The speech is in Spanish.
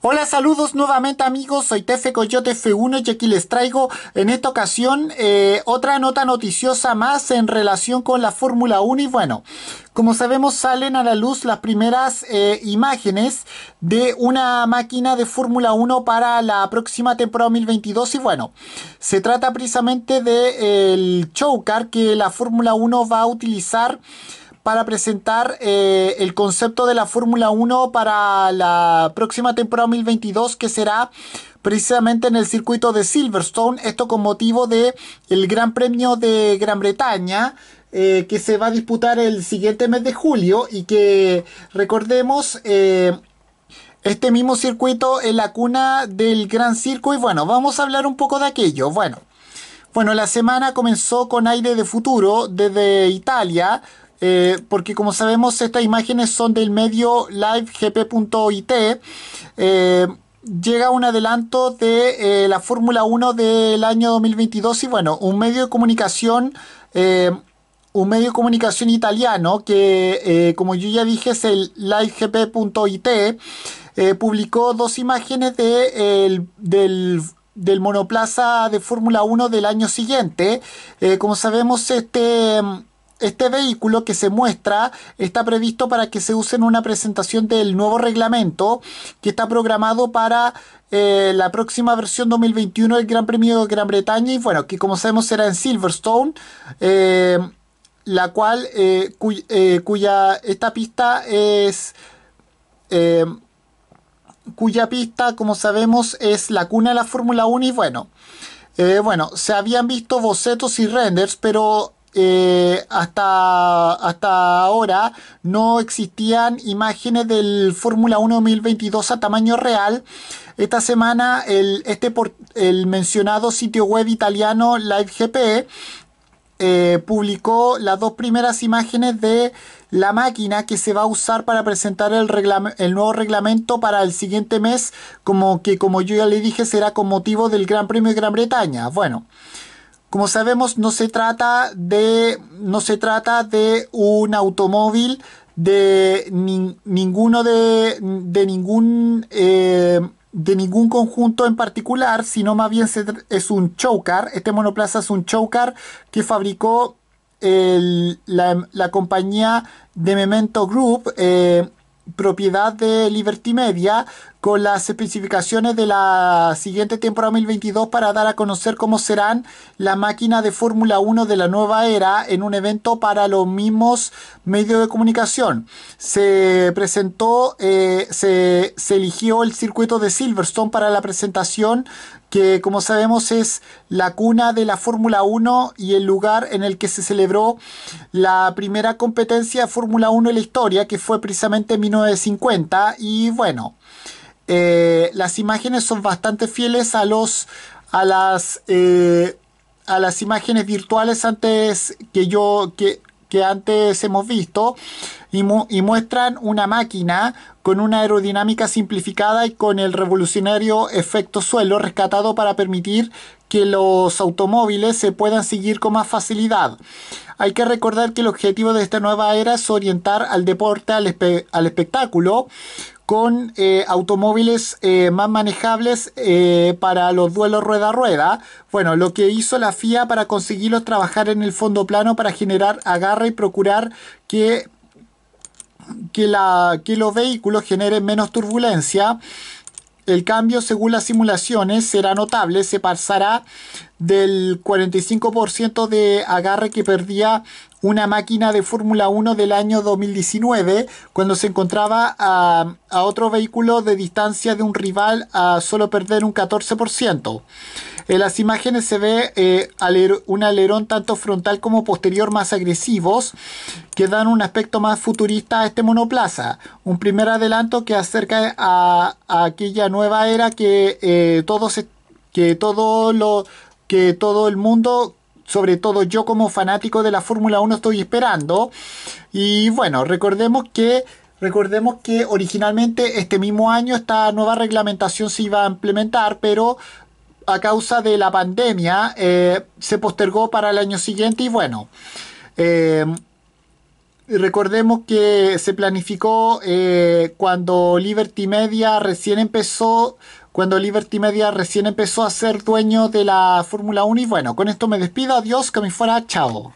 Hola, saludos nuevamente amigos, soy Tefe Coyote F1 y aquí les traigo en esta ocasión eh, otra nota noticiosa más en relación con la Fórmula 1 y bueno, como sabemos salen a la luz las primeras eh, imágenes de una máquina de Fórmula 1 para la próxima temporada 2022 y bueno, se trata precisamente del de, eh, que la Fórmula 1 va a utilizar para presentar eh, el concepto de la Fórmula 1 para la próxima temporada 2022 que será precisamente en el circuito de Silverstone, esto con motivo de el Gran Premio de Gran Bretaña, eh, que se va a disputar el siguiente mes de julio y que recordemos eh, este mismo circuito en la cuna del Gran Circo y bueno, vamos a hablar un poco de aquello. Bueno, bueno, la semana comenzó con aire de futuro desde Italia eh, porque como sabemos estas imágenes son del medio livegp.it. Eh, llega un adelanto de eh, la Fórmula 1 del año 2022 y bueno, un medio de comunicación... un medio de comunicación italiano que, como yo ya dije, es el livegp.it, publicó dos imágenes de, del monoplaza de Fórmula 1 del año siguiente. como sabemos, este, este vehículo que se muestra está previsto para que se use en una presentación del nuevo reglamento que está programado para eh, la próxima versión 2021 del Gran Premio de Gran Bretaña y bueno, que como sabemos será en Silverstone. Eh, la cual eh, cuya esta pista es cuya pista como sabemos es la cuna de la Fórmula 1 y bueno bueno se habían visto bocetos y renders pero eh, hasta, hasta ahora no existían imágenes del Fórmula 1 2022 a tamaño real. Esta semana el, este el mencionado sitio web italiano LiveGP eh, publicó las dos primeras imágenes de la máquina que se va a usar para presentar el, el, nuevo reglamento para el siguiente mes, como que como yo ya le dije será con motivo del Gran Premio de Gran Bretaña. Bueno. Como sabemos, no se trata de, no se trata de un automóvil de ninguno de, ningún eh, de ningún conjunto en particular, sino más bien es un showcar. Este monoplaza es un showcar que fabricó la, compañía de Memento Group, eh, propiedad de Liberty Media, con las especificaciones de la siguiente temporada 2022 para dar a conocer cómo serán la máquina de Fórmula 1 de la nueva era en un evento para los mismos medios de comunicación. Se presentó, eh, se, se eligió el circuito de Silverstone para la presentación que como sabemos es la cuna de la Fórmula 1 y el lugar en el que se celebró la primera competencia de Fórmula 1 en la historia, que fue precisamente en 1950. Y bueno, eh, las imágenes son bastante fieles a los a las eh, a las imágenes virtuales antes que yo que, antes hemos visto y, muestran una máquina con una aerodinámica simplificada y con el revolucionario efecto suelo rescatado para permitir que los automóviles se puedan seguir con más facilidad. Hay que recordar que el objetivo de esta nueva era es orientar al deporte, al espectáculo, con eh, automóviles eh, más manejables eh, para los duelos rueda a rueda. Bueno, lo que hizo la FIA para conseguirlos trabajar en el fondo plano para generar agarre y procurar que, que, que los vehículos generen menos turbulencia. El cambio, según las simulaciones, será notable, se pasará del 45% de agarre que perdía una máquina de Fórmula 1 del año 2019, cuando se encontraba a, otro vehículo de distancia de un rival a solo perder un 14%. En las imágenes se ve eh, un alerón tanto frontal como posterior más agresivos que dan un aspecto más futurista a este monoplaza. Un primer adelanto que acerca a, aquella nueva era que eh, todos que todo lo que todo el mundo sobre todo yo como fanático de la Fórmula 1 estoy esperando. Y bueno, recordemos que... Recordemos que originalmente este mismo año esta nueva reglamentación se iba a implementar, pero a causa de la pandemia eh, se postergó para el año siguiente y bueno, eh, recordemos que se planificó eh, cuando Liberty Media recién empezó cuando Liberty Media recién empezó a ser dueño de la Fórmula 1. Y bueno, con esto me despido. Adiós, que me fuera. Chao.